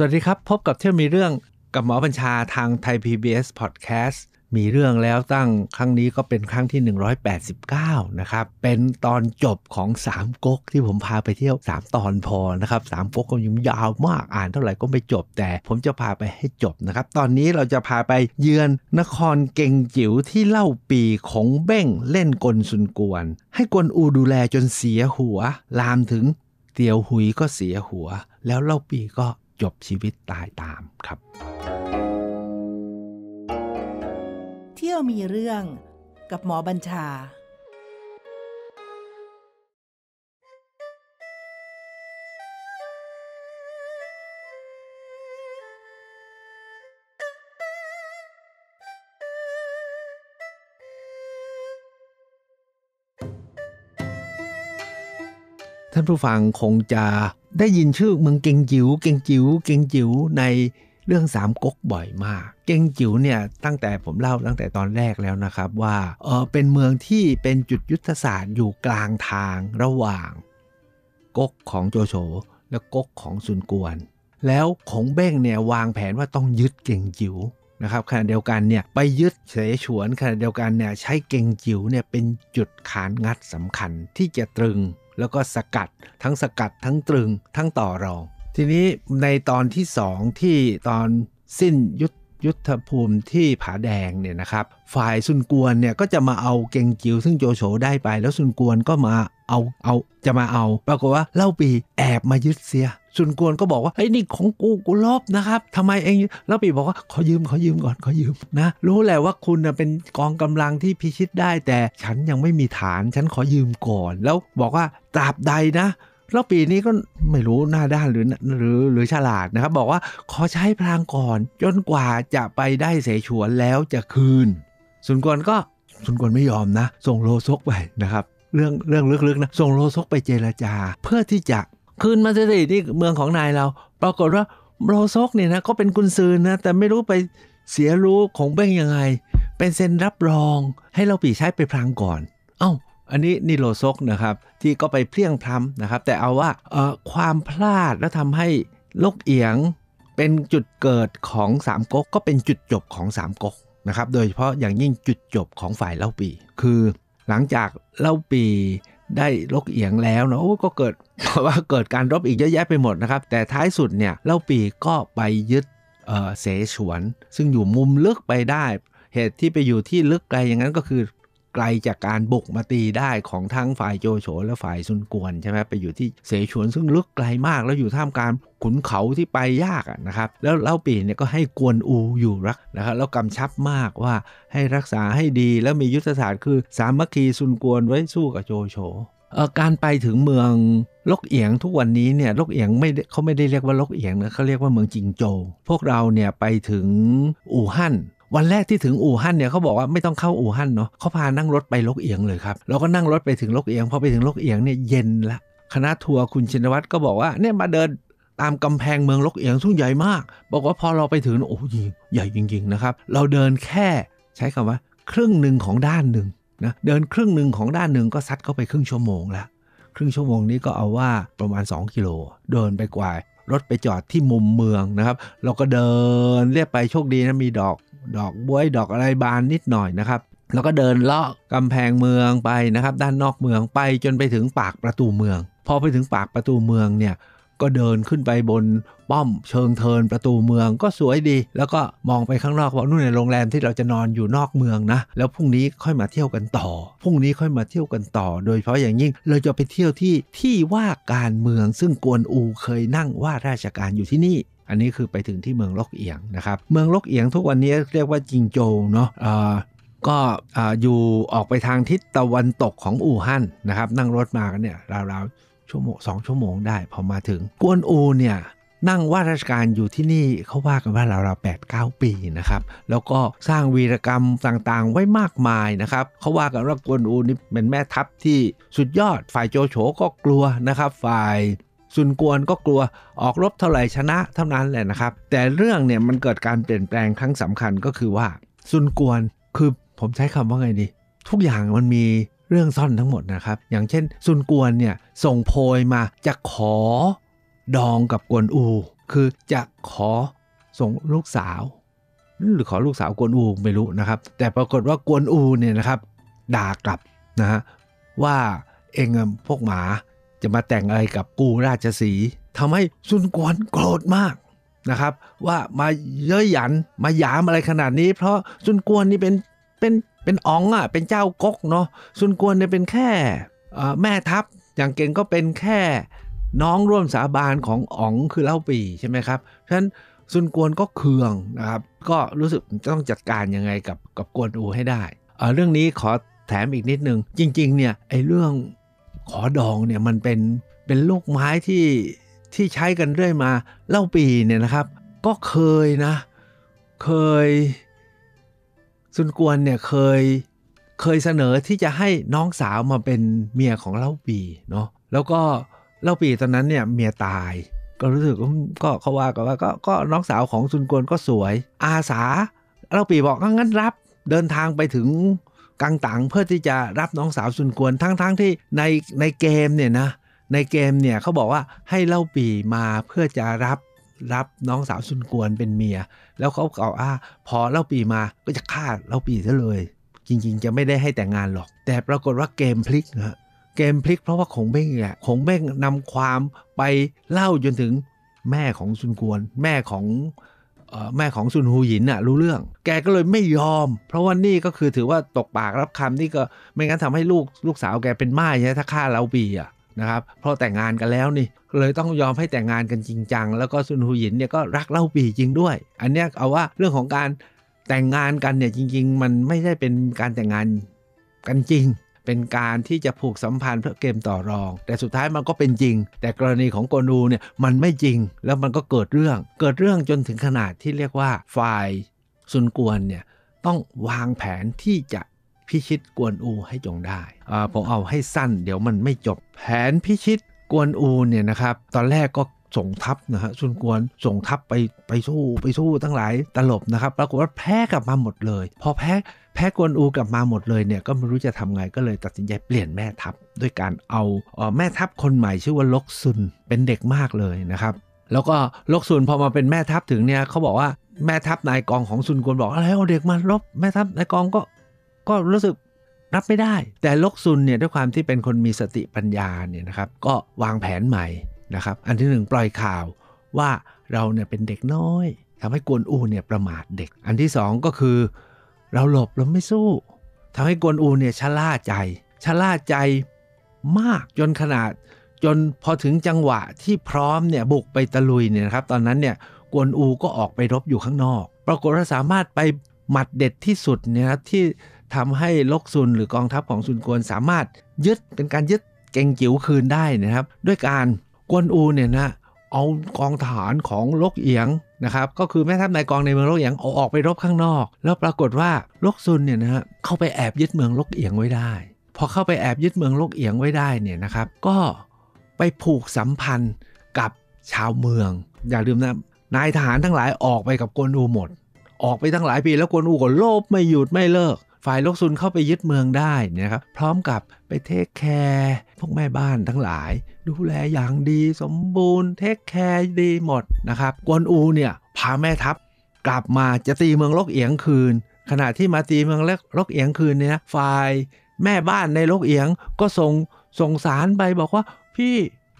สวัสดีครับ พบกับเที่ยวมีเรื่องกับหมอบัญชาทางไทย PBS Podcast มีเรื่องแล้วตั้งครั้งนี้ก็เป็นครั้งที่ 189 นะครับ เป็นตอนจบของ 3ก๊กที่ผมพาไปเที่ยว 3 ตอนพอนะครับ3ก๊กก็ยุ่งยาวมาก อ่านเท่าไหร่ก็ไม่จบแต่ผมจะพาไปให้จบนะครับ ตอนนี้เราจะพาไปเยือน นครเก่งจิ๋วที่เล่าปีของเบ้งเล่นกลสุนกวน ให้กวนอูดูแลจนเสียหัว ลามถึง เตียวหุยก็เสียหัว แล้วเล่าปีก็จบชีวิตตายตามครับ เที่ยวมีเรื่องกับหมอบัญชา ท่านผู้ฟังคงจะได้ยินชื่อเมืองเกงจิ๋วเกงจิ๋วเกงจิ๋ว ในเรื่องสามก๊กบ่อยมาก เกงจิ๋วเนี่ยตั้งแต่ผมเล่าตั้งแต่ตอนแรกแล้วนะครับว่าเออเป็นเมืองที่เป็นจุดยุทธศาสตร์อยู่กลางทางระหว่างก๊กของโจโฉและก๊กของซุนกวน แล้วของเบ้งเนี่ยวางแผนว่าต้องยึดเกงจิ๋วนะครับขณะเดียวกันเนี่ยไปยึดเสฉวนขณะเดียวกันเนี่ยใช้เกงจิ๋วเนี่ยเป็นจุดขานงัดสำคัญที่จะตรึงแล้วก็สกัดทั้งสกัดทั้งตรึงทั้งต่อรองทีนี้ในตอนที่สองที่ตอนสิ้นยุทยุทธภูมิที่ผาแดงเนี่ยนะครับฝ่ายซุนกวนเนี่ยก็จะมาเอาเกงจิวซึ่งโจโฉได้ไป แล้วซุนกวนก็มาเอาเอาจะมาเอา ปรากฏว่าเล่าปีแอบมายึดเสียซุนกวนก็บอกว่าไอ้นี่ของกูกูลบนะครับทำไมเองแล้วปีบอกว่าขอยืมขอยืมก่อนขอยืมนะ รู้แหละว่าคุณเป็นกองกำลังที่พิชิตได้แต่ฉันยังไม่มีฐานฉันขอยืมก่อน แล้วบอกว่าตราบใดนะแล้วปีนี้ก็ไม่รู้หน้าด้านหรือหรือหรือฉลาดนะครับ บอกว่าขอใช้พลางก่อนจนกว่าจะไปได้เสฉวนแล้วจะคืน สุนกวนก็สุนกวนไม่ยอมนะ ส่งโลซกไปนะครับ เรื่องเรื่องลึกๆนะส่งโลซกไปเจรจาเพื่อที่จะคืนมาสิที่เมืองของนายเรา ปรากฏว่าโบรซกเนี่ยนะก็เป็นกุนซือนะ แต่ไม่รู้ไปเสียรู้ของเบ้งยังไงเป็นเซ็นรับรองให้เราปีใช้ไป พลางก่อน เอา้าอันนี้นี่โรซกนะครับที่ก็ไปเพียงพล้ำนะครับแต่เอาว่าเออความพลาดแล้วทำให้ลกเอียง เป็นจุดเกิดของสามก๊กก็เป็นจุดจบของสามก๊กนะครับโดยเฉพาะอย่างยิ่งจุดจบของฝ่ายเล่าปีคือ หลังจากเล่าปีได้ลกเอียงแล้วเนาะก็เกิดว่าเกิดการรบอีกเยอะแยะไปหมดนะครับ แต่ท้ายสุดเนี่ย เล่าปีก็ไปยึดเสฉวน ซึ่งอยู่มุมลึกไปได้ เหตุที่ไปอยู่ที่ลึกไกลอย่างนั้นก็คือไกลจากการบุกมาตีได้ของทั้งฝ่ายโจโฉและฝ่ายซุนกวนใช่ไหมไปอยู่ที่เสฉวน ซึ่งลึกไกลมาก แล้วอยู่ท่ามกลางขุนเขาที่ไปยากนะครับ แล้วเล่าปีเนี่ยก็ให้กวนอูอยู่รักนะครับแล้วกำชับมากว่าให้รักษาให้ดีแล้วมียุทธศาสตร์คือ สามัคคีซุนกวนไว้สู้กับโจโฉการไปถึงเมืองลกเอียง ทุกวันนี้เนี่ยลกเอียงไม่เขาไม่ได้เรียกว่าลกเอียงนะเขาเรียกว่าเมืองจิงโจวพวกเราเนี่ยไปถึงอู่ฮั่นวันแรกที่ถึงอู่ฮั่นเนี่ยเขาบอกว่าไม่ต้องเข้าอู่ฮั่นเนาะเขาพานั่งรถไปลกเอียงเลยครับ เราก็นั่งรถไปถึงลกเอียงพอไปถึงลกเอียงเนี่ยเย็นละ คณะทัวร์คุณชินวัตรก็บอกว่าเนี่ยมาเดินตามกำแพงเมืองลกเอียงทุ่งใหญ่มาก บอกว่าพอเราไปถึงโอ้ยใหญ่จริงๆนะครับ เราเดินแค่ใช้คำว่าครึ่งหนึ่งของด้านหนึ่งนะเดินครึ่งหนึ่งของด้านหนึ่งก็ซัดเข้าไปครึ่งชั่วโมงละครึ่งชั่วโมงนี้ก็เอาว่าประมาณ 2 กิโล เดินไปกว่ารถไปจอดที่มุมเมืองนะครับเราก็เดินเรียบไปโชคดีนะมีดอกดอกบวยดอกอะไรบานนิดหน่อยนะครับ แล้วก็เดินเลาะกำแพงเมืองไปนะครับด้านนอกเมืองไปจนไปถึงปากประตูเมือง พอไปถึงปากประตูเมือง เนี่ย ก็เดินขึ้นไปบน ป้อมเชิงเทินประตูเมืองก็สวยดี แล้วก็มองไปข้างนอกว่านู่นในโรงแรมที่เราจะนอนอยู่นอกเมืองนะแล้วพรุ่งนี้ค่อยมาเที่ยวกันต่อพรุ่งนี้ค่อยมาเที่ยวกันต่อ โดยเฉพาะอย่างยิ่งเราจะไปเที่ยวที่ที่ว่าการเมือง ซึ่งกวนอูเคยนั่งว่าราชการอยู่ที่นี่อันนี้คือไปถึงที่เมืองลกเอียงนะครับ เมืองลกเอียงทุกวันนี้เรียกว่าจิงโจวเนาะก็อยู่ออกไปทางทิศตะวันตกของอู่ฮั่นนะครับ นั่งรถมากันเนี่ยราวๆชั่วโมงสองชั่วโมงได้พอมาถึงกวนอูเนี่ยนั่งว่าราชการอยู่ที่นี่เขาว่ากันว่าราวๆแปดเก้าปีนะครับ แล้วก็สร้างวีรกรรมต่างๆไว้มากมายนะครับเขาว่ากันว่ากวนอูนี่เป็นแม่ทัพที่สุดยอดฝ่ายโจโฉก็กลัวนะครับฝ่ายสุนกวนก็กลัวออกรบเท่าไหร่ชนะเท่านั้นแหละนะครับ แต่เรื่องเนี่ยมันเกิดการเปลี่ยนแปลงครั้งสำคัญก็คือว่าสุนกวนคือผมใช้คำว่าไงดีทุกอย่างมันมีเรื่องซ่อนทั้งหมดนะครับ อย่างเช่นสุนกวนเนี่ยส่งโพยมาจะขอดองกับกวนอู คือจะขอส่งลูกสาว หรือขอลูกสาวกวนอูไม่รู้นะครับ แต่ปรากฏว่ากวนอูเนี่ยนะครับ ด่ากลับนะฮะว่าเองพวกหมาจะมาแต่งอะไรกับกูราชสีทำให้ซุนกวนโกรธมากนะครับ ว่ามาเย้ยหยันมายามอะไรขนาดนี้ เพราะซุนกวนนี่เป็นเป็นเป็นอ๋องอ่ะเป็นเจ้ากกเนาะซุนกวนเนี่ยเป็นแค่ แม่ทัพอย่างเก่งก็เป็นแค่น้องร่วมสาบานของอ๋องคือเล่าปีใช่ไหมครับฉะนั้นซุนกวนก็เคืองนะครับก็รู้สึกต้องจัดการยังไงกับกับกวนอูให้ได้เเรื่องนี้ขอแถมอีกนิดนึงจริงๆเนี่ยไอ้เรื่องขอดองเนี่ยมันเป็น เป็นลูกไม้ที่ที่ใช้กันเรื่อยมาเล่าปีเนี่ยนะครับ ก็เคยนะ เคยซุนกวนเนี่ยเคยเคยเสนอที่จะให้น้องสาวมาเป็นเมียของเล่าปีเนาะแล้วก็เล่าปีตอนนั้นเนี่ยเมียตายก็รู้สึกก็เขาว่าก็ว่ากก็น้องสาวของซุนกวนก็สวยอาสาเล่าปีบอกงั้นรับ เดินทางไปถึงกังตังเพื่อที่จะรับน้องสาวซุนกวนทั้งๆทที่ในในเกมเนี่ยนะ ในเกมเนี่ยเขาบอกว่าให้เล่าปีมาเพื่อจะรับรับน้องสาวซุนกวนเป็นเมียแล้วเขาเอาอ่าพอเล่าปีมาก็จะฆ่าเล่าปีซะเลย จริงๆ จะไม่ได้ให้แต่งงานหรอกแต่ปรากฏว่าเกมพลิกนะเกมพลิกเพราะว่าขงเบ้งเนี่ยขงเบ้งนำความไปเล่าจนถึงแม่ของซุนกวนแม่ของแม่ของซุนฮูหยินน่ะรู้เรื่อง แกก็เลยไม่ยอม เพราะว่านี่ก็คือถือว่าตกปากรับคำนี่ก็ไม่งั้นทำให้ลูกลูกสาวแกเป็นม่ายใช่ถ้าฆ่าเราปีอ่ะนะครับเพราะแต่งงานกันแล้วนี่เลยต้องยอมให้แต่งงานกันจริงจังแล้วก็ซุนฮูหยินเนี่ยก็รักเล่าปีจริงด้วย อันเนี้ยเอาว่าเรื่องของการแต่งงานกันเนี่ยจริง ๆ มันไม่ได้เป็นการแต่งงานกันจริงเป็นการที่จะผูกสัมพันธ์เพื่อเกมต่อรอง แต่สุดท้ายมันก็เป็นจริง แต่กรณีของโกนูเนี่ยมันไม่จริงแล้วมันก็เกิดเรื่องเกิดเรื่องจนถึงขนาดที่เรียกว่าฝ่ายซุนกวนเนี่ย ต้องวางแผนที่จะพิชิตกวนอูให้จงได้ผมเอาให้สั้นเดี๋ยวมันไม่จบ แผนพิชิตกวนอูเนี่ยนะครับ ตอนแรกก็ส่งทัพนะฮะซุนกวน ส่งทัพไปไปสู้ไปสู้ทั้งหลายตลบนะครับปรากฏว่าแพ้กลับมาหมดเลย พอแพ้แพ้กวนอูกลับมาหมดเลยเนี่ยก็ไม่รู้จะทำไงก็เลยตัดสินใจเปลี่ยนแม่ทัพด้วยการเอาแม่ทัพคนใหม่ชื่อว่าลกซุนเป็นเด็กมากเลยนะครับแล้วก็ลกซุนพอมาเป็นแม่ทัพถึงเนี่ยเขาบอกว่าแม่ทัพนายกองของซุนกวนบอกอะไรเอาเด็กมาลบแม่ทัพนายกองก็ก็รู้สึกรับไม่ได้ แต่ลกซุนเนี่ยด้วยความที่เป็นคนมีสติปัญญาเนี่ยนะครับก็วางแผนใหม่นะครับ อันที่หนึ่งปล่อยข่าวว่าเราเนี่ยเป็นเด็กน้อย ทำให้กวนอูเนี่ยประมาทเด็ก อันที่สองก็คือ เราหลบเราไม่สู้ทำให้กวนอูเนี่ยชะล่าใจ ชะล่าใจมากจนขนาดจนพอถึงจังหวะที่พร้อมเนี่ยบุกไปตะลุยเนี่ยครับ ตอนนั้นเนี่ยกวนอูก็ออกไปรบอยู่ข้างนอก ปรากฏว่าสามารถไปหมัดเด็ดที่สุดเนี่ยครับที่ทำให้ลกซุนหรือกองทัพของซุนกวนสามารถยึดเป็นการยึดเก่งจิ๋วคืนได้นะครับ ด้วยการกวนอู เนี่ยนะเอากองทหารของลกเอียงนะครับ ก็คือแม่ทัพนายกองในเมืองลกเอียงออออกไปรบข้างนอก แล้วปรากฏว่าลกซุนเนี่ยนะฮะเข้าไปแอบยึดเมืองลกเอียงไว้ได้ พอเข้าไปแอบยึดเมืองลกเอียงไว้ได้เนี่ยนะครับก็ไปผูกสัมพันธ์กับชาวเมือง อย่าลืมนะนายทหารทั้งหลายออกไปกับกวนอูหมด ออกไปตั้งหลายปีแล้วกวนอูก็โลภไม่หยุดไม่เลิก ฝ่ายลกซุนเข้าไปยึดเมืองได้นะครับพร้อมกับไปเทคแคร์พวกแม่บ้านทั้งหลายดูแลอย่างดีสมบูรณ์เทคแคร์ดีหมด นะครับ กวนอู เนี่ย พาแม่ทัพกลับมาจะตีเมืองลกเอียงคืน ขณะที่มาตีเมืองเล็กลกเอียงคืนเนี่ย ฝ่าย แม่บ้านในลกเอียงก็ส่งส่งสารไป บอกว่าพี่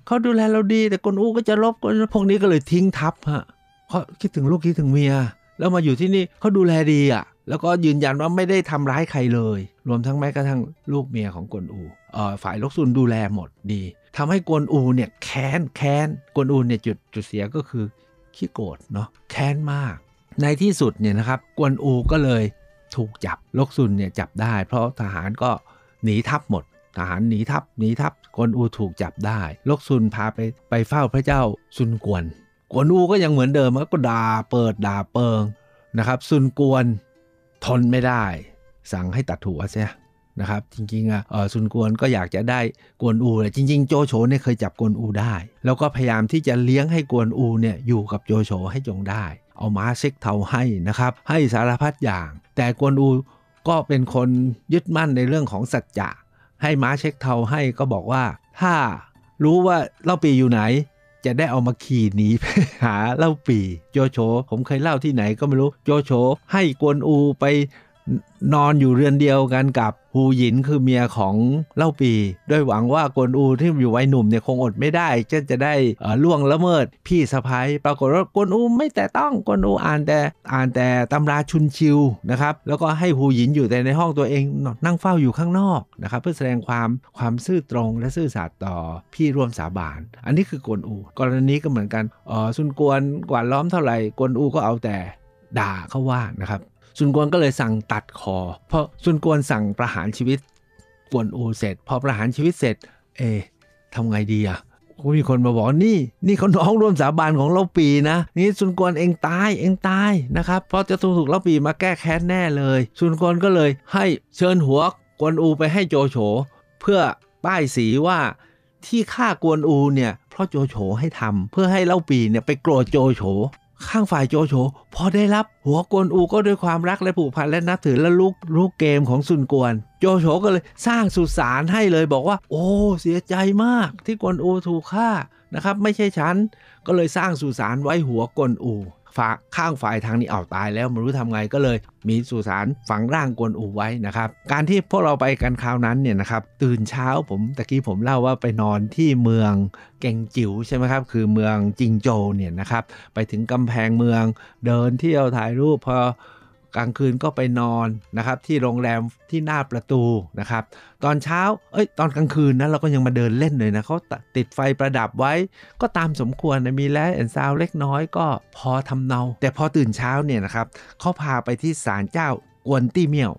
เขาดูแลเราดีแต่กวนอูก็จะลบกวนพวกนี้ก็เลยทิ้งทัพฮะเขาคิดถึงลูกคิดถึงเมียแล้วมาอยู่ที่นี่เขาดูแลดีอ่ะแล้วก็ยืนยันว่าไม่ได้ทำร้ายใครเลย รวมทั้งแม้กระทั่งลูกเมียของกวนอู ฝ่ายลกซุนดูแลหมดดีทำให้กวนอูเนี่ยแค้นแค้นกวนอูเนี่ยจุดจุดเสียก็คือขี้โกรธเนาะแค้นมาก ในที่สุดเนี่ยนะครับกวนอูก็เลยถูกจับลกซุนเนี่ยจับได้ เพราะทหารก็หนีทับหมด ทหารหนีทับหนีทับกวนอูถูกจับได้ลกซุนพาไปไปเฝ้าพระเจ้าซุนกวนกวนอูก็ยังเหมือนเดิมก็ด่าเปิดด่าเปิงนะครับซุนกวนทนไม่ได้ สั่งให้ตัดหัวเสียนะครับจริงๆอ่ะซุนกวนก็อยากจะได้กวนอูจริง ๆ โจโฉเนี่ยเคยจับกวนอูได้แล้วก็พยายามที่จะเลี้ยงให้กวนอูเนี่ยอยู่กับโจโฉให้จงได้เอาม้าเซ็กเทาให้นะครับให้สารพัดอย่าง แต่กวนอูก็เป็นคนยึดมั่นในเรื่องของสัจจะ ให้ม้าเช็คเทาให้ก็บอกว่าถ้า รู้ว่าเล่าปีอยู่ไหน จะได้เอามาขี่หนีไปหาเล่าปีโจโฉผมเคยเล่าที่ไหนก็ไม่รู้โจโฉให้กวนอูไปนอนอยู่เรือนเดียวกันกับฮูหยินคือเมียของเล่าปีด้วยหวังว่ากวนอูที่อยู่วัยหนุ่มเนี่ย คงอดไม่ได้จะจะได้ล่วงละเมิดพี่สะพ้ายปรากฏว่ากวนอูไม่แต่ต้องกวนอูอ่านแต่อ่านแต่ตำราชุนชิวนะครับ แล้วก็ให้ฮูหยินอยู่แต่ในห้องตัวเอง นั่งเฝ้าอยู่ข้างนอกนะครับ เพื่อแสดงความความซื่อตรงและซื่อสัตย์ต่อ พี่ร่วมสาบานอันนี้คือกวนอู กรณีก็เหมือนกันอ๋อซุนกวนกวาดล้อมเท่าไหร่กวนอูก็เอาแต่ด่าเขาว่านะครับซุนกวนก็เลยสั่งตัดคอ เพราะซุนกวนสั่งประหารชีวิตกวนอูเสร็จ พอประหารชีวิตเสร็จ เอ๊ทำไงดีอ่ะ ก็มีคนมาบอกนี่นี่เขาน้องร่วมสาบานของเราปีนะ นี่ซุนกวนเองตายเองตายนะครับเพราะจะถูกเราปีมาแก้แค้นแน่เลยซุนกวนก็เลยให้เชิญหัว กวนอูไปให้โจโฉเพื่อ ป้ายสีว่าที่ฆ่ากวนอูเนี่ยเพราะโจโฉให้ทำเพื่อให้เล่าปีเนี่ยไปโกรธโจโฉข้างฝ่ายโจโฉพอได้รับหัวกวนอูก็ด้วยความรักและผูกพันและนับถือ และลูกลูกเกมของซุนกวน โจโฉก็เลยสร้างสุสานให้เลยบอกว่า โอ้ เสียใจมากที่กวนอูถูกฆ่านะครับไม่ใช่ฉันก็เลยสร้างสุสานไว้หัวกวนอูข้างฝ่ายทางนี้เอาตายแล้วไม่รู้ทำไง ก็เลยมีสุสานฝังร่างกวนอูไว้นะครับ การที่พวกเราไปกันคราวนั้นเนี่ยนะครับตื่นเช้าผมตะกี้ผมเล่าว่าไปนอนที่เมือง เก่งจิ๋วใช่ไหมครับ คือเมืองจิงโจเนี่ยนะครับไปถึงกำแพงเมืองเดินเที่ยวถ่ายรูปพอกลางคืนก็ไปนอนนะครับ ที่โรงแรม ที่หน้าประตูนะครับ ตอนเช้าเอ้ย ตอนกลางคืนนะเราก็ยังมาเดินเล่นเลยนะเขาติดไฟประดับไว้ก็ตามสมควรนะ มีแลแอนซาวเล็กน้อยก็พอทำเนาแต่พอตื่นเช้าเนี่ยนะครับเขาพาไปที่ศาลเจ้ากวนตี้เมี่ยว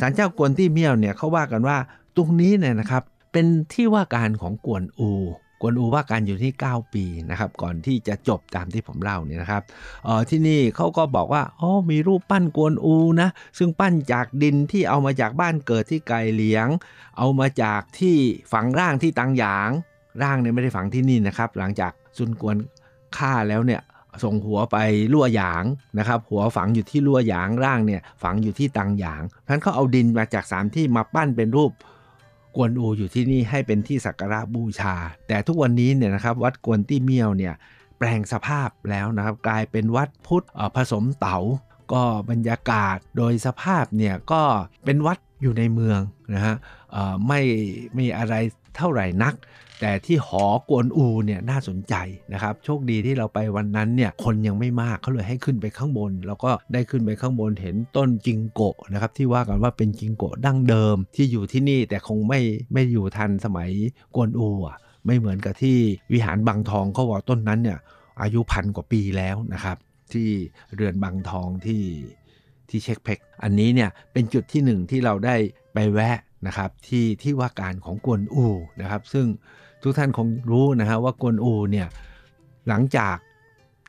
ศาลเจ้ากวนตี้เมี่ยวเนี่ยเขาว่ากันว่าตรงนี้เนี่ยนะครับเป็นที่ว่าการของกวนอูกวนอูว่าการอยู่ที่ 9 ปีนะครับก่อนที่จะจบตามที่ผมเล่าเนี่ยนะครับออที่นี่เขาก็บอกว่าอ๋อมีรูปปั้นกวนอูนะซึ่งปั้นจากดินที่เอามาจากบ้านเกิดที่ไกลเลี้ยง เอามาจากที่ฝังร่างที่ตังหยางร่างเนี่ยไม่ได้ฝังที่นี่นะครับหลังจากซุนกวนฆ่าแล้วเนี่ยส่งหัวไปลั่วหยางนะครับหัวฝังอยู่ที่ลั่วหยางร่างเนี่ยฝังอยู่ที่ตังหยางเพราะนั้นเขาเอาดินมาจากสามที่มาปั้นเป็นรูปกวนอูอยู่ที่นี่ให้เป็นที่สักการะบูชา แต่ทุกวันนี้เนี่ยนะครับ วัดกวนตี้เมียวเนี่ย แปลงสภาพแล้วนะครับ กลายเป็นวัดพุทธผสมเต๋าก็บรรยากาศโดยสภาพเนี่ย ก็เป็นวัดอยู่ในเมืองนะฮะไม่มีอะไรเท่าไหร่นัก แต่ที่หอกวนอูเนี่ยน่าสนใจนะครับ โชคดีที่เราไปวันนั้นเนี่ยคนยังไม่มากเขาเลยให้ขึ้นไปข้างบนแล้วก็ได้ขึ้นไปข้างบนเห็นต้นจิงโกะนะครับที่ว่ากันว่าเป็นจิงโกะดั้งเดิมที่อยู่ที่นี่แต่คงไม่ไม่อยู่ทันสมัยกวนอูอ่ะไม่เหมือนกับที่วิหารบางทองเขาว่าต้นนั้นเนี่ยอายุพันกว่าปีแล้วนะครับ ที่เรือนบางทองที่ที่เช็คเพกอันนี้เนี่ยเป็นจุดที่หนึ่งที่เราได้ไปแวะนะครับที่ที่ว่าการของกวนอูนะครับซึ่งทุกท่านคงรู้นะฮะว่ากวนอูเนี่ยหลังจาก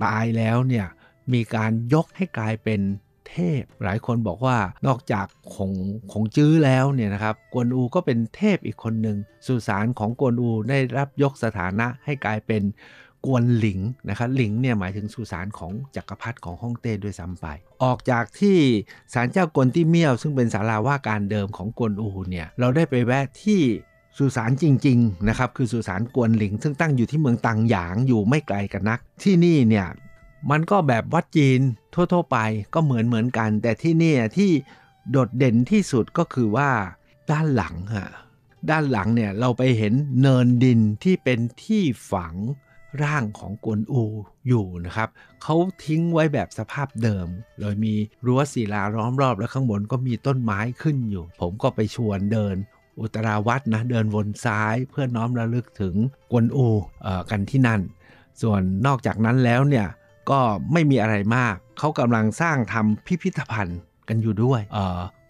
ตายแล้วเนี่ยมีการยกให้กลายเป็นเทพ หลายคนบอกว่านอกจากของของจื้อแล้วเนี่ยนะครับกวนอูก็เป็นเทพอีกคนหนึ่งสุสานของกวนอูได้รับยกสถานะให้กลายเป็นกวนหลิงนะครับหลิงเนี่ยหมายถึงสุสานของจักรพรรดิของฮ่องเต้ด้วยซ้ำไป ออกจากที่ศาลเจ้ากวนที่เมี่ยว ซึ่งเป็นศาลาว่าการเดิมของกวนอูเนี่ยเราได้ไปแวะที่สุสานจริงๆนะครับคือสุสานกวนหลิง ซึ่งตั้งอยู่ที่เมืองตังหยางอยู่ไม่ไกลกันนัก ที่นี่เนี่ยมันก็แบบวัดจีนทั่วๆไปก็เหมือนเหมือนกัน แต่ที่นี่ที่โดดเด่นที่สุดก็คือว่าด้านหลังฮะด้านหลังเนี่ยเราไปเห็นเนินดินที่เป็นที่ฝังร่างของกวนอูอยู่นะครับ เขาทิ้งไว้แบบสภาพเดิมโดยมีรั้วศิลาล้อมรอบ และข้างบนก็มีต้นไม้ขึ้นอยู่ ผมก็ไปชวนเดินอุตราวัดนะ เดินวนซ้ายเพื่อน้อมระลึกถึงกวนอูกันที่นั่น ส่วนนอกจากนั้นแล้วเนี่ย ก็ไม่มีอะไรมาก เขากำลังสร้างทำพิพิธภัณฑ์กันอยู่ด้วยเ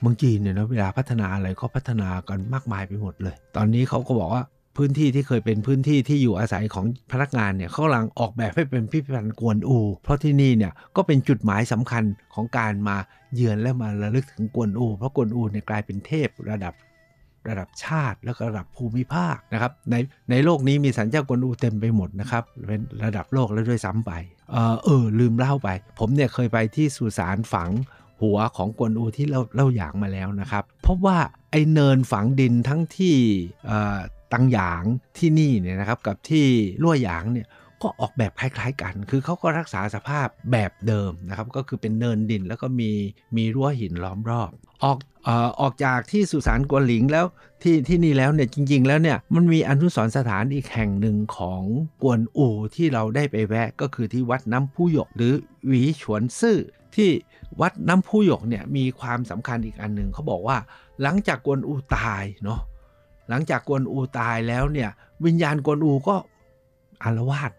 เมืองจีนเนี่ยนะเวลาพัฒนาอะไรก็พัฒนากันมากมายไปหมดเลย ตอนนี้เขาก็บอกว่าพื้นที่ ที่เคยเป็นพื้นที่ที่อยู่อาศัยของพนักงานเนี่ย เขากำลังออกแบบให้เป็นพิพิธภัณฑ์กวนอู เพราะที่นี่เนี่ยก็เป็นจุดหมายสำคัญของการมาเยือนและมาระลึกถึงกวนอู เพราะกวนอูเนี่ยกลายเป็นเทพระดับระดับชาติและระดับภูมิภาคนะครับ ในในโลกนี้มีสัญเจ้ากวนอูเต็มไปหมดนะครับเป็นระดับโลกแล้วด้วยซ้ำไปเออเออลืมเล่าไป ผมเนี่ยเคยไปที่สุสานฝังหัวของกวนอูที่เล่าเล่าอย่างมาแล้วนะครับพบว่าไอเนินฝังดินทั้งที่ตังหยางที่นี่เนี่ยนะครับกับที่ลั่วหยางเนี่ยก็ออกแบบคล้ายๆกัน คือเขาก็รักษาสภาพแบบเดิมนะครับ ก็คือเป็นเนินดินแล้วก็มีมีรั้วหินล้อมรอบ ออกอออกจากที่สุสานกวนหลิงแล้วที่ที่นี่แล้วเนี่ย จริง ๆ แล้วเนี่ยมันมีอนุสรสถานอีกแห่งหนึ่งของกวนอูที่เราได้ไปแวะก็คือที่วัดน้ำผู้หยกหรือหวีฉวนซื่อที่วัดน้ำผู้หยกเนี่ยมีความสำคัญอีกอันหนึ่งเขาบอกว่า หลังจากกวนอูตายเนาะหลังจากกวนอูตายแล้วเนี่ย วิญญาณกวนอูก็อารวาส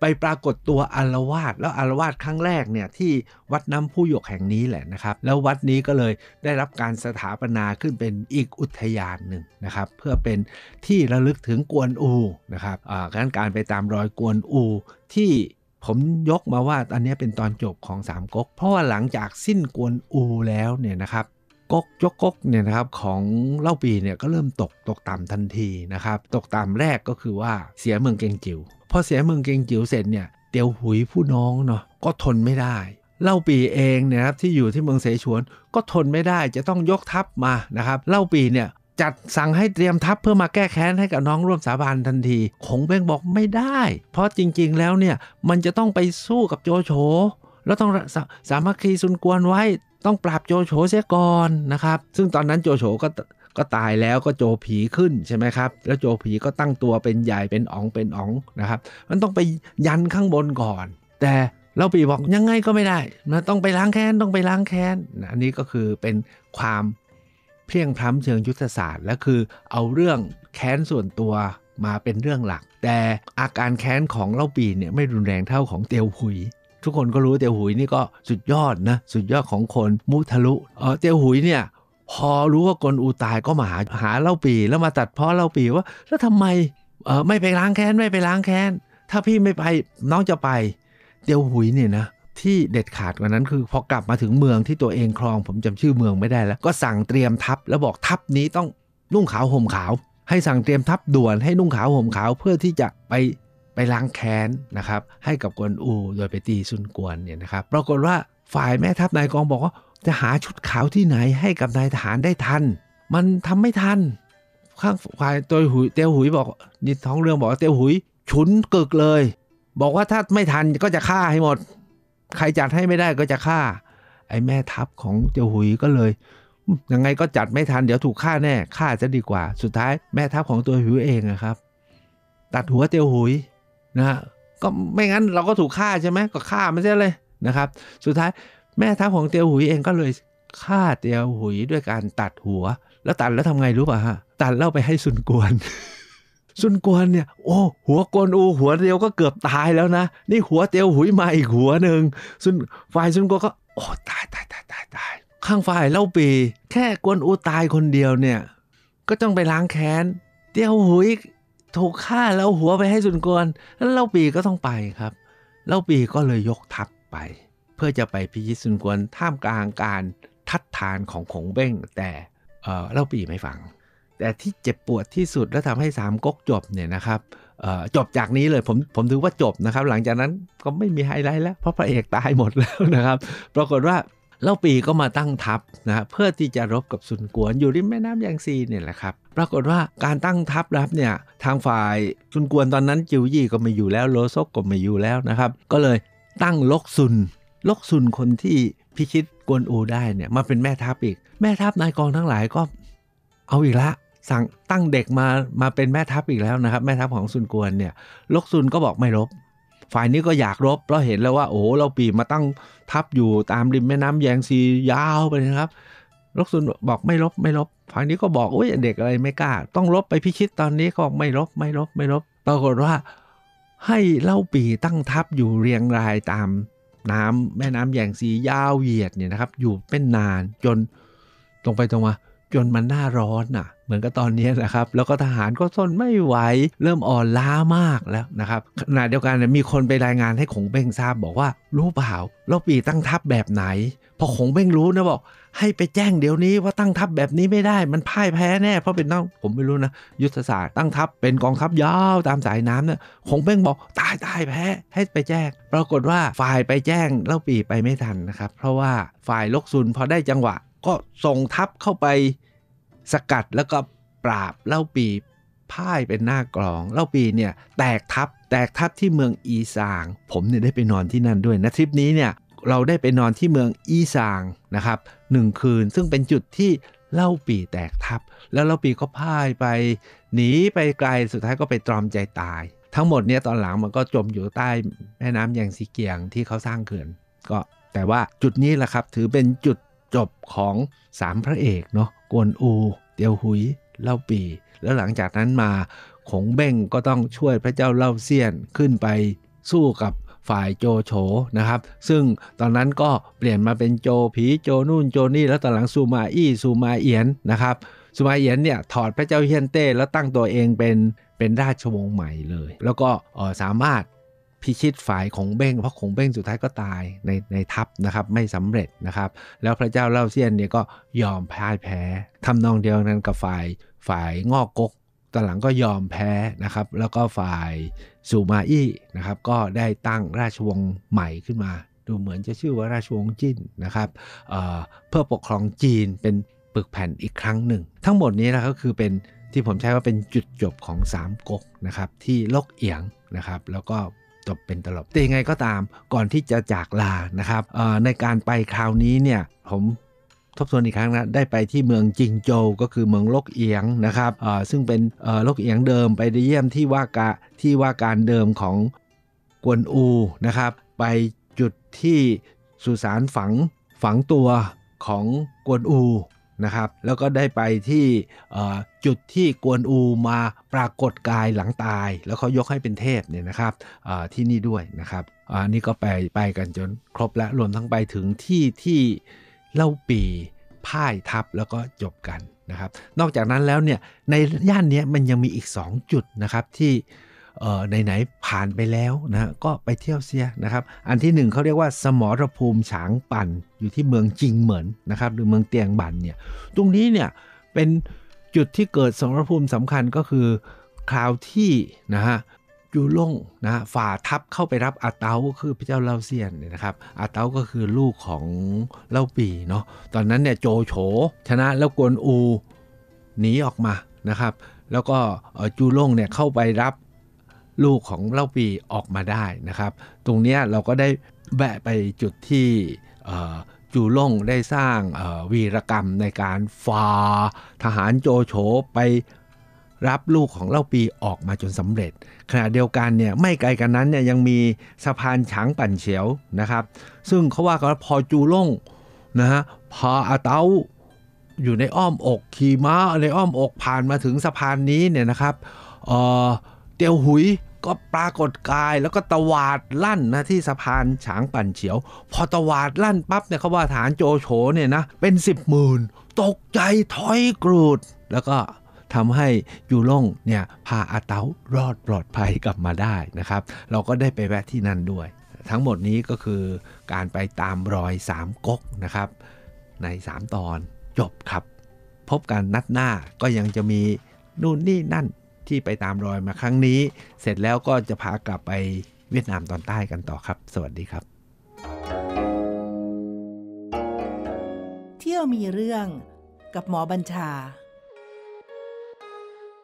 ไปปรากฏตัวอารวาสแล้วอารวาสครั้งแรกเนี่ยที่วัดน้ำผู้หยกแห่งนี้แหละนะครับ แล้ววัดนี้ก็เลยได้รับการสถาปนาขึ้นเป็นอีกอุทยานหนึ่งนะครับ เพื่อเป็นที่ระลึกถึงกวนอูนะครับอ่าการไปตามรอยกวนอู ที่ผมยกมาว่าอันนี้เป็นตอนจบของสามก๊กเพราะว่าหลังจากสิ้นกวนอูแล้วเนี่ยนะครับก๊กยกก๊กเนี่ยนะครับของเล่าปีเนี่ยก็เริ่มตกตกต่ำทันทีนะครับตกต่ำแรกก็คือว่าเสียเมืองเกงจิว๋วพอเสียเมืองเกงจิ๋วเสร็จเนี่ยเตียวหุยผู้น้องเนาะก็ทนไม่ได้ เล่าปีเองเนี่ยครับที่อยู่ที่เมืองเสฉวนก็ทนไม่ได้จะต้องยกทัพมานะครับเล่าปีเนี่ยจัดสั่งให้เตรียมทัพเพื่อมาแก้แค้นให้กับน้องร่วมสาบานทันทีคงเบ้งบอกไม่ได้ เพราะจริงๆแล้วเนี่ยมันจะต้องไปสู้กับโจโฉแล้วต้องสามัคคีสุนกวนไว้ต้องปราบโจโฉเสียก่อนนะครับ ซึ่งตอนนั้นโจโฉก็ก็ตายแล้วก็โจผีขึ้นใช่ไหมครับ แล้วโจผีก็ตั้งตัวเป็นใหญ่เป็นอ๋องเป็นอ๋องนะครับ มันต้องไปยันข้างบนก่อน แต่เราปีบอกยังไงก็ไม่ได้นะต้องไปล้างแค้นต้องไปล้างแค้น อันนี้ก็คือเป็นความเพียงพร้ำเชิงยุทธศาสตร์และคือเอาเรื่องแค้นส่วนตัวมาเป็นเรื่องหลัก แต่อาการแค้นของเล่าปีเนี่ยไม่รุนแรงเท่าของเตียวหุยทุกคนก็รู้เตียวหุยนี่ก็สุดยอดนะ สุดยอดของคนมุทะลุเออเตียวหุยเนี่ย พอรู้ว่ากลอูตายก็มาหาหาเล่าปีแล้วมาตัดเพาะเล่าปีว่า แล้วทำไม เออไม่ไปล้างแค้นไม่ไปล้างแค้นถ้าพี่ไม่ไปน้องจะไปเตียวหุยเนี่ยนะที่เด็ดขาดกว่านั้นคือพอกลับมาถึงเมืองที่ตัวเองครองผมจำชื่อเมืองไม่ได้แล้ว ก็สั่งเตรียมทัพแล้วบอกทัพนี้ต้องนุ่งขาวห่มขาว ให้สั่งเตรียมทัพด่วนให้นุ่งขาวห่มขาว เพื่อที่จะไปไปล้างแค้นนะครับให้กับกวนอู โดยไปตีซุนกวนเนี่ยนะครับปรากฏว่าฝ่ายแม่ทัพนายกองบอกว่าจะหาชุดขาวที่ไหนให้กับนายทหารได้ทันมันทำไม่ทันข้างฝ่ายตัวหุยเตียวหุยบอกนี่ท้องเรื่องบอกเตียวหุยฉุนกึกเลย บอกว่าถ้าไม่ทันก็จะฆ่าให้หมด ใครจัดให้ไม่ได้ก็จะฆ่า ไอ้แม่ทัพของเตียวหุยก็เลยยังไงก็จัดไม่ทันเดี๋ยวถูกฆ่าแน่ฆ่าจะดีกว่า สุดท้ายแม่ทัพของตัวหุยเองนะครับ ตัดหัวเตียวหุยนะฮะก็ไม่งั้นเราก็ถูกฆ่าใช่ไหมก็ฆ่าไม่ใช่เลยนะครับ สุดท้ายแม่ทัพของเตียวหุยเองก็เลยฆ่าเตียวหุยด้วยการตัดหัว แล้วตัดแล้วทำไงรู้ป่ะฮะตัดแล้วไปให้ซุนกวนซุนกวนเนี่ย โอ้หัวกวนอูหัวเดียวก็เกือบตายแล้วนะ นี่หัวเตียวหุยมาอีกหัวหนึ่งสุนฝ่ายซุนกวนก็ โอ้ตายตายตายตายตายข้างฝ่ายเล่าปีแค่กวนอูตายคนเดียวเนี่ยก็ต้องไปล้างแค้นเตียวหุยถูกฆ่าแล้วหัวไปให้สุนกวนั้นเล่าปีก็ต้องไปครับ เล่าปีก็เลยยกทัพไป เพื่อจะไปพิชิตสุนกวนท่ามกลางการทัดทานของขงเบ้งแต่เล่าปีไม่ฟัง แต่ที่เจ็บปวดที่สุดและทำให้สามก๊กจบเนี่ยนะครับจบจากนี้เลยผมผมถือว่าจบนะครับ หลังจากนั้นก็ไม่มีไฮไลท์แล้วเพราะพระเอกตายหมดแล้วนะครับ ปรากฏว่าเล่าปีก็มาตั้งทัพนะเพื่อที่จะรบกับซุนกวนอยู่ริมแม่น้ํยางซีเนี่ยแหละครับปรากฏว่าการตั้งทัพรับเนี่ยทางฝ่ายซุนกวนตอนนั้นจิวยี่ก็ไม่อยู่แล้วโลซกก็ไม่อยู่แล้วนะครับ ก็เลยตั้งลกซุน ลกซุนคนที่พิชิตกวนอู ได้เนี่ยมาเป็นแม่ทัพอีก แม่ทัพนายกองทั้งหลายก็เอาอีกละ สั่งตั้งเด็กมามาเป็นแม่ทัพอีกแล้วนะครับ แม่ทัพของซุนกวนเนี่ยลกซุนก็บอกไม่รบฝ่ายนี้ก็อยากรบเพราะเห็นแล้วว่า โอ้เราปีมาตั้งทับอยู่ตามริมแม่น้ำแยงซียาวไปนะครับลกซุนบอกไม่ลบไม่ลบฝ่ายนี้ก็บอกโอ้ยเด็กอะไรไม่กล้า ต้องลบไปพิชิตตอนนี้เขาบอกไม่ลบไม่ลบไม่ลบปรากฏว่า ให้เล่าปีตั้งทับอยู่เรียงรายตามน้ำแม่น้ำแยงซียาวเหยียดเนี่ยนะครับ อยู่เป็นนานจนตรงไปตรงมา จนมันหน้าร้อนน่ะเหมือนกับตอนนี้นะครับแล้วก็ทหารก็ทนไม่ไหวเริ่มอ่อนล้ามากแล้วนะครับขณะเดียวกันมีคนไปรายงานให้ขงเบ้งทราบบอกว่ารู้เปล่าเราปีตั้งทัพแบบไหนพอขงเบ้งรู้นะบอก ให้ไปแจ้งเดี๋ยวนี้ว่าตั้งทัพแบบนี้ไม่ได้ มันพ่ายแพ้แน่ เพราะเป็นต้องผมไม่รู้นะยุทธศาสตร์ตั้งทัพเป็นกองทัพยาวตามสายน้ำเนะี่ยคงเป้งบอกตายตายแพ้ให้ไปแจ้ง ปรากฏว่าฝ่ายไปแจ้งเลาปีไปไม่ทันนะครับ เพราะว่าฝ่ายลกซุนพอได้จังหวะ ก็ส่งทัพเข้าไปสกัดแล้วก็ปราบเล่าปีพ่ายเป็นหน้ากลอง เล่าปีเนี่ยแตกทับแตกทับที่เมืองอีสางผมเนี่ยได้ไปนอนที่นั่นด้วยนะทริปนี้เนี่ย เราได้ไปนอนที่เมืองอีสางนะครับหนึ่งคืนซึ่งเป็นจุดที่เล่าปีแตกทับแล้วเล่าปีก็พ่ายไปหนีไปไกลสุดท้ายก็ไปตรอมใจตาย ทั้งหมดเนี่ยตอนหลังมันก็จมอยู่ใต้แม่น้ำยางสีเกียงที่เขาสร้างเขื่อนก็แต่ว่าจุดนี้แหละครับถือเป็นจุดจบของสามพระเอกเนาะกวนอูเตียวหุยเล่าปีแล้วหลังจากนั้นมาขงเบ้งก็ต้องช่วยพระเจ้าเล่าเซียนขึ้นไปสู้กับฝ่ายโจโฉนะครับ ซึ่งตอนนั้นก็เปลี่ยนมาเป็นโจผีโจนู่นโจนี่แล้วตอนหลังซูมาอี้ซูมาเอียนนะครับซูมาเอียนเนี่ยถอดพระเจ้าเฮียนเต้แล้วตั้งตัวเองเป็นเป็นราชวงศ์ใหม่เลย แล้วก็สามารถพิชิตฝ่ายของเบ้งเพราะของเบ้งสุดท้ายก็ตายในในทัพนะครับ ไม่สำเร็จนะครับ แล้วพระเจ้าเล่าเซียนเนี่ยก็ยอมพ่ายแพ้ทำนองเดียวกันกับฝ่ายฝ่ายงอกกกตอนหลังก็ยอมแพ้นะครับ แล้วก็ฝ่ายสูมาอี้นะครับ ก็ได้ตั้งราชวงศ์ใหม่ขึ้นมา ดูเหมือนจะชื่อว่าราชวงศ์จินนะครับเเพื่อปกครองจีนเป็นปึกแผ่นอีกครั้งหนึ่ง ทั้งหมดนี้นะก็คือเป็นที่ผมใช้ว่าเป็นจุดจบของสามก๊กนะครับที่ลกเอียงนะครับแล้วก็จบเป็นตลบแต่ยังไงก็ตาม ก่อนที่จะจากลานะครับ ในการไปคราวนี้เนี่ย ผมทบทวนอีกครั้งนะ ได้ไปที่เมืองจิงโจวก็คือเมืองลกเอียงนะครับซึ่งเป็นลกเอียงเดิม ไปได้เยี่ยมที่ว่ากะที่ว่าการเดิมของกวนอูนะครับ ไปจุดที่สุสานฝังฝังตัวของกวนอูนะครับ แล้วก็ได้ไปที่จุดที่กวนอูมาปรากฏกายหลังตายแล้วเขายกให้เป็นเทพเนี่ยนะครับที่นี่ด้วยนะครับอันนี้ก็ไปไปกันจนครบและรวมทั้งไปถึงที่ที่เล่าปีพ่ายทับแล้วก็จบกันนะครับนอกจากนั้นแล้วเนี่ยในย่านนี้มันยังมีอีก2จุดนะครับที่ไหนๆผ่านไปแล้วนะก็ไปเที่ยวเสียนะครับ อันที่หนึ่งเขาเรียกว่า สมรภูมิฉางปั่นอยู่ที่เมืองจิงเหมินนะครับ หรือเมืองเตียงบันเนี่ยตรงนี้เนี่ยเป็นจุดที่เกิดสมรภูมิสำคัญก็คือคราวที่นะฮะยูลงนะฝ่าทับเข้าไปรับอาเตาคือพระเจ้าเล่าเซียนนะครับอาเตาก็คือลูกของเล่าปีเนาะตอนนั้นเนี่ยโจโฉชนะแล้วกวนอูหนีออกมานะครับ แล้วก็จูลงเนี่ยเข้าไปรับลูกของเล่าปีออกมาได้นะครับ ตรงนี้เราก็ได้แวะไปจุดที่จูล่งได้สร้างวีรกรรมในการฝ่าทหารโจโฉไปรับลูกของเล่าปีออกมาจนสำเร็จขณะเดียวกันเนี่ยไม่ไกลกันนั้นเนี่ยยังมีสะพานฉางปั่นเฉียวนะครับ ซึ่งเขาว่ากันพอจูล่งนะฮะพาอาเตาอยู่ในอ้อมอกขี่ม้าในอ้อมอกผ่านมาถึงสะพานนี้เนี่ยนะครับเเตียวหุยก็ปรากฏกายแล้วก็ตวาดลั่นนะ ที่สะพานฉางปั่นเฉียว พอตวาดลั่นปั๊บเนี่ยเขาว่าฐานโจโฉเนี่ยนะ เป็นสิบหมื่นตกใจถอยกรูด แล้วก็ทำให้ยูล่งเนี่ย พาอาเตา รอดปลอดภัยกลับมาได้นะครับ เราก็ได้ไปแวะที่นั่นด้วย ทั้งหมดนี้ก็คือการไปตามรอยสามก๊กนะครับ ใน 3 ตอนจบครับ พบกันนัดหน้าก็ยังจะมีนู่นนี่นั่นที่ไปตามรอยมาครั้งนี้เสร็จแล้วก็จะพากลับไปเวียดนามตอนใต้กันต่อครับ สวัสดีครับ เที่ยวมีเรื่องกับหมอบัญชา